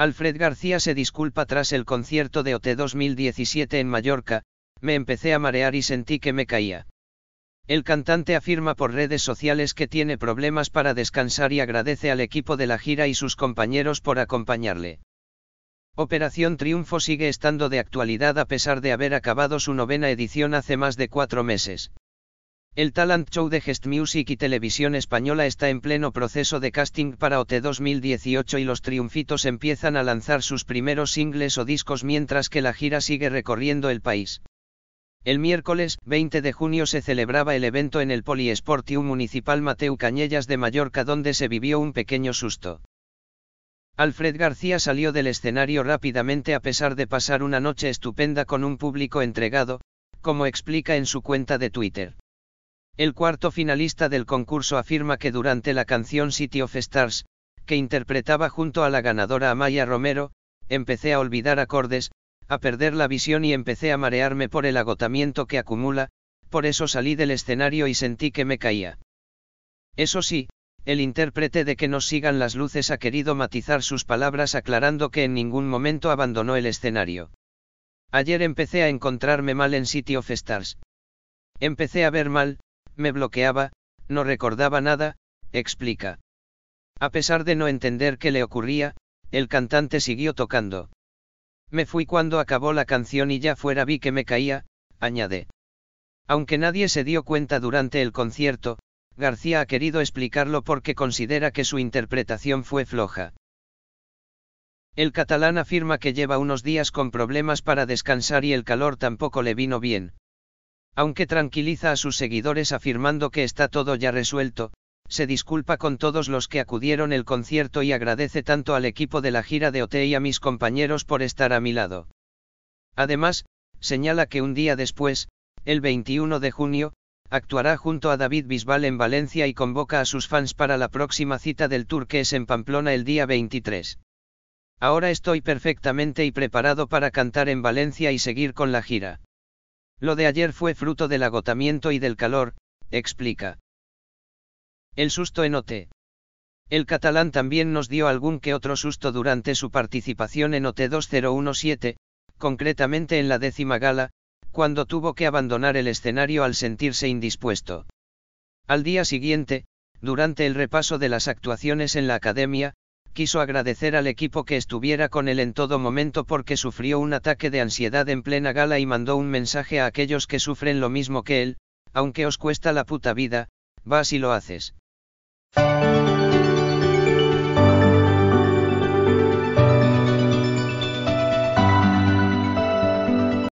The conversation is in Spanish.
Alfred García se disculpa tras el concierto de OT 2017 en Mallorca, me empecé a marear y sentí que me caía. El cantante afirma por redes sociales que tiene problemas para descansar y agradece al equipo de la gira y sus compañeros por acompañarle. Operación Triunfo sigue estando de actualidad a pesar de haber acabado su novena edición hace más de cuatro meses. El talent show de Gest Music y Televisión Española está en pleno proceso de casting para OT 2018 y los triunfitos empiezan a lanzar sus primeros singles o discos mientras que la gira sigue recorriendo el país. El miércoles 20 de junio se celebraba el evento en el Poliesportium Municipal Mateu Cañellas de Mallorca donde se vivió un pequeño susto. Alfred García salió del escenario rápidamente a pesar de pasar una noche estupenda con un público entregado, como explica en su cuenta de Twitter. El cuarto finalista del concurso afirma que durante la canción City of Stars, que interpretaba junto a la ganadora Amaya Romero, empecé a olvidar acordes, a perder la visión y empecé a marearme por el agotamiento que acumula, por eso salí del escenario y sentí que me caía. Eso sí, el intérprete de que nos sigan las luces ha querido matizar sus palabras aclarando que en ningún momento abandonó el escenario. Ayer empecé a encontrarme mal en City of Stars. Empecé a ver mal, me bloqueaba, no recordaba nada, explica. A pesar de no entender qué le ocurría, el cantante siguió tocando. Me fui cuando acabó la canción y ya fuera vi que me caía, añade. Aunque nadie se dio cuenta durante el concierto, García ha querido explicarlo porque considera que su interpretación fue floja. El catalán afirma que lleva unos días con problemas para descansar y el calor tampoco le vino bien. Aunque tranquiliza a sus seguidores afirmando que está todo ya resuelto, se disculpa con todos los que acudieron el concierto y agradece tanto al equipo de la gira de OT y a mis compañeros por estar a mi lado. Además, señala que un día después, el 21 de junio, actuará junto a David Bisbal en Valencia y convoca a sus fans para la próxima cita del tour que es en Pamplona el día 23. Ahora estoy perfectamente y preparado para cantar en Valencia y seguir con la gira. Lo de ayer fue fruto del agotamiento y del calor, explica. El susto en OT. El catalán también nos dio algún que otro susto durante su participación en OT 2017, concretamente en la décima gala, cuando tuvo que abandonar el escenario al sentirse indispuesto. Al día siguiente, durante el repaso de las actuaciones en la academia, quiso agradecer al equipo que estuviera con él en todo momento porque sufrió un ataque de ansiedad en plena gala y mandó un mensaje a aquellos que sufren lo mismo que él, aunque os cuesta la puta vida, vas y lo haces.